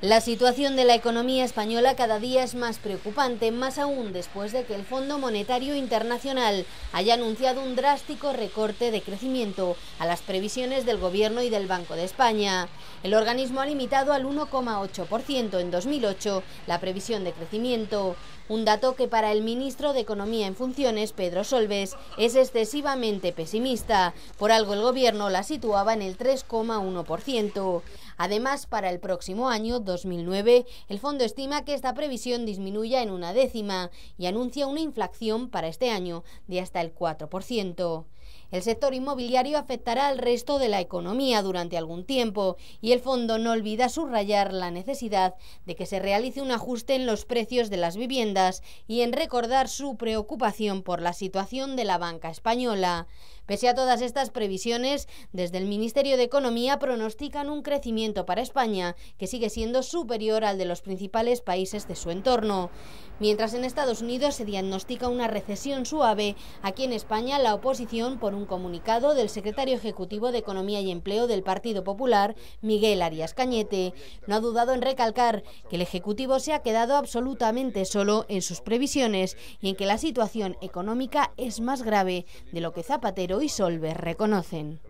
La situación de la economía española cada día es más preocupante, más aún después de que el Fondo Monetario Internacional haya anunciado un drástico recorte de crecimiento a las previsiones del Gobierno y del Banco de España. El organismo ha limitado al 1,8% en 2008 la previsión de crecimiento, un dato que para el ministro de Economía en funciones, Pedro Solves, es excesivamente pesimista. Por algo el Gobierno la situaba en el 3,1%. Además, para el próximo año 2009, el fondo estima que esta previsión disminuya en una décima y anuncia una inflación para este año de hasta el 4%. El sector inmobiliario afectará al resto de la economía durante algún tiempo y el fondo no olvida subrayar la necesidad de que se realice un ajuste en los precios de las viviendas y en recordar su preocupación por la situación de la banca española. Pese a todas estas previsiones, desde el Ministerio de Economía pronostican un crecimiento para España que sigue siendo superior al de los principales países de su entorno. Mientras en Estados Unidos se diagnostica una recesión suave, aquí en España la oposición por un un comunicado del secretario ejecutivo de Economía y Empleo del Partido Popular, Miguel Arias Cañete, no ha dudado en recalcar que el Ejecutivo se ha quedado absolutamente solo en sus previsiones y en que la situación económica es más grave de lo que Zapatero y Solver reconocen.